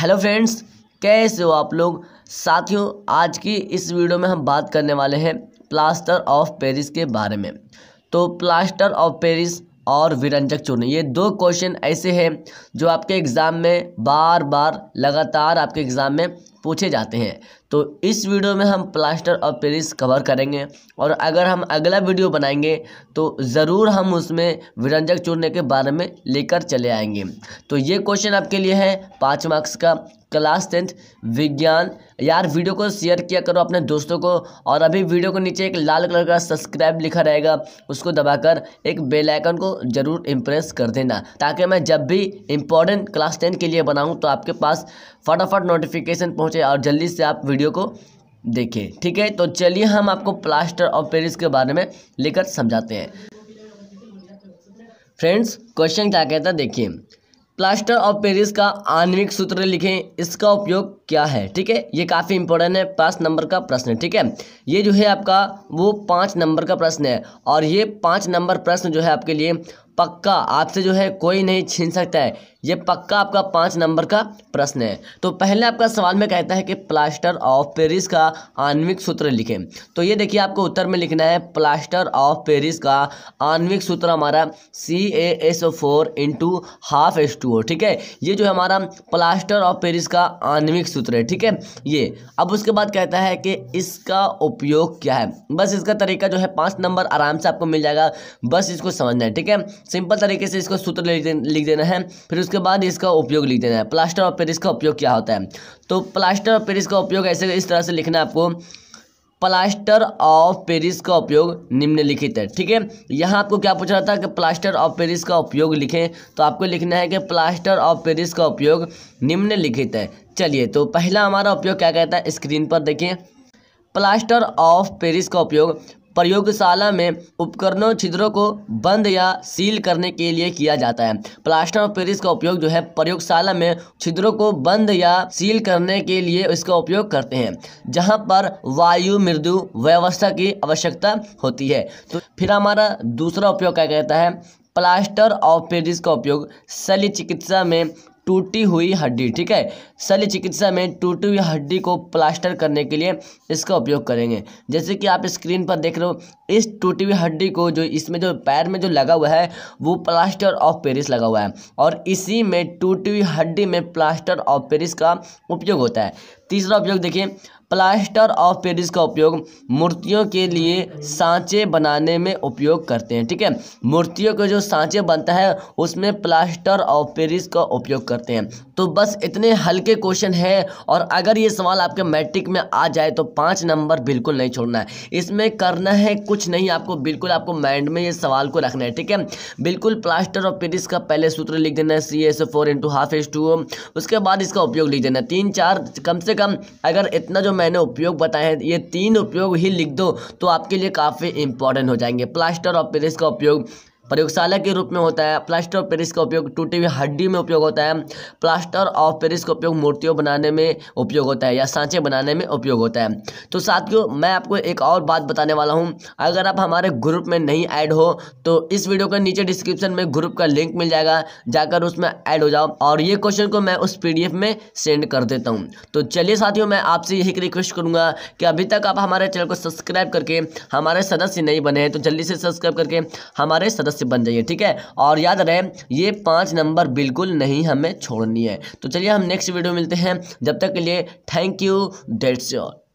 hello friends कैसे हो आप लोग साथियों आज की इस वीडियो में हम बात करने वाले हैं प्लास्टर ऑफ पेरिस के बारे में तो प्लास्टर ऑफ पेरिस और विरंजक चूर्ण ये दो क्वेश्चन ऐसे हैं जो आपके एग्ज़ाम में बार बार लगातार आपके एग्ज़ाम में पूछे जाते हैं तो इस वीडियो में हम प्लास्टर ऑफ पेरिस कवर करेंगे और अगर हम अगला वीडियो बनाएंगे तो ज़रूर हम उसमें विरंजक चूरने के बारे में लेकर चले आएंगे तो ये क्वेश्चन आपके लिए है पाँच मार्क्स का क्लास टेंथ विज्ञान यार वीडियो को शेयर किया करो अपने दोस्तों को और अभी वीडियो के नीचे एक लाल कलर का सब्सक्राइब लिखा रहेगा उसको दबाकर एक बेल आइकन को ज़रूर इम्प्रेस कर देना ताकि मैं जब भी इम्पोर्टेंट क्लास टेंथ के लिए बनाऊँ तो आपके पास फटाफट नोटिफिकेशन पहुँच पहुँचे और जल्दी से आप वीडियो को देखें ठीक है तो चलिए हम आपको प्लास्टर ऑफ पेरिस के बारे में लेकर समझाते हैं फ्रेंड्स क्वेश्चन क्या कहता है देखिए प्लास्टर ऑफ पेरिस का आणविक सूत्र लिखें इसका उपयोग क्या है ठीक है ये काफ़ी इंपॉर्टेंट है पाँच नंबर का प्रश्न ठीक है ये जो है आपका वो पाँच नंबर का प्रश्न है और ये पाँच नंबर प्रश्न जो है आपके लिए पक्का आपसे जो है कोई नहीं छीन सकता है ये पक्का आपका पाँच नंबर का प्रश्न है तो पहले आपका सवाल में कहता है कि प्लास्टर ऑफ पेरिस का आणविक सूत्र लिखें तो ये देखिए आपको उत्तर में लिखना है प्लास्टर ऑफ पेरिस का आणविक सूत्र हमारा C A S O four into half S two O ठीक है ये जो है हमारा प्लास्टर ऑफ पेरिस का आणविक सूत्र है ठीक है ये अब उसके बाद कहता है कि इसका उपयोग क्या है बस इसका तरीका जो है पाँच नंबर आराम से आपको मिल जाएगा बस इसको समझना है ठीक है सिंपल तरीके से इसको सूत्र लिख लिख देना है फिर उसके बाद इसका उपयोग लिख देना है प्लास्टर ऑफ पेरिस का उपयोग क्या होता है तो प्लास्टर ऑफ पेरिस का उपयोग ऐसे इस तरह से लिखना है आपको प्लास्टर ऑफ पेरिस का उपयोग निम्नलिखित है ठीक है यहाँ आपको क्या पूछ रहा था कि प्लास्टर ऑफ पेरिस का उपयोग लिखें तो आपको लिखना है कि प्लास्टर ऑफ पेरिस का उपयोग निम्नलिखित है चलिए तो पहला हमारा उपयोग क्या कहता है स्क्रीन पर देखिए प्लास्टर ऑफ पेरिस का उपयोग प्रयोगशाला में उपकरणों छिद्रों को बंद या सील करने के लिए किया जाता है प्लास्टर ऑफ पेरिस का उपयोग जो है प्रयोगशाला में छिद्रों को बंद या सील करने के लिए इसका उपयोग करते हैं जहाँ पर वायु मृदु व्यवस्था की आवश्यकता होती है तो फिर हमारा दूसरा उपयोग क्या कहता है प्लास्टर ऑफ पेरिस का उपयोग शल्य चिकित्सा में टूटी हुई हड्डी ठीक है शल्य चिकित्सा में टूटी हुई हड्डी को प्लास्टर करने के लिए इसका उपयोग करेंगे जैसे कि आप स्क्रीन पर देख रहे हो इस टूटी हुई हड्डी को जो इसमें जो पैर में जो लगा हुआ है वो प्लास्टर ऑफ पेरिस लगा हुआ है और इसी में टूटी हुई हड्डी में प्लास्टर ऑफ पेरिस का उपयोग होता है तीसरा उपयोग देखिए प्लास्टर ऑफ पेरिस का उपयोग मूर्तियों के लिए सांचे बनाने में उपयोग करते हैं ठीक है मूर्तियों के जो सांचे बनता है उसमें प्लास्टर ऑफ पेरिस का उपयोग करते हैं तो बस इतने हल्के क्वेश्चन है और अगर ये सवाल आपके मैट्रिक में आ जाए तो पाँच नंबर बिल्कुल नहीं छोड़ना है इसमें करना है कुछ कुछ नहीं आपको बिल्कुल आपको माइंड में ये सवाल को रखना है ठीक है बिल्कुल प्लास्टर ऑफ पेरिस का पहले सूत्र लिख देना है C S four into half S two उसके बाद इसका उपयोग लिख देना तीन चार कम से कम अगर इतना जो मैंने उपयोग बताया है ये तीन उपयोग ही लिख दो तो आपके लिए काफ़ी इंपॉर्टेंट हो जाएंगे प्लास्टर ऑफ पेरिस का उपयोग प्रयोगशाला के रूप में होता है प्लास्टर ऑफ पेरिस का उपयोग टूटी हुई हड्डी में उपयोग होता है प्लास्टर ऑफ पेरिस का उपयोग मूर्तियों बनाने में उपयोग होता है या सांचे बनाने में उपयोग होता है तो साथियों मैं आपको एक और बात बताने वाला हूँ अगर आप हमारे ग्रुप में नहीं ऐड हो तो इस वीडियो के नीचे डिस्क्रिप्शन में ग्रुप का लिंक मिल जाएगा जाकर उसमें ऐड हो जाओ और ये क्वेश्चन को मैं उस पी में सेंड कर देता हूँ तो चलिए साथियों मैं आपसे यही रिक्वेस्ट करूँगा कि अभी तक आप हमारे चैनल को सब्सक्राइब करके हमारे सदस्य नहीं बने हैं तो जल्दी से सब्सक्राइब करके हमारे सदस्य अवश्य बन जाइए ठीक है और याद रहे ये पाँच नंबर बिल्कुल नहीं हमें छोड़नी है तो चलिए हम नेक्स्ट वीडियो मिलते हैं जब तक के लिए थैंक यू डेट्स योर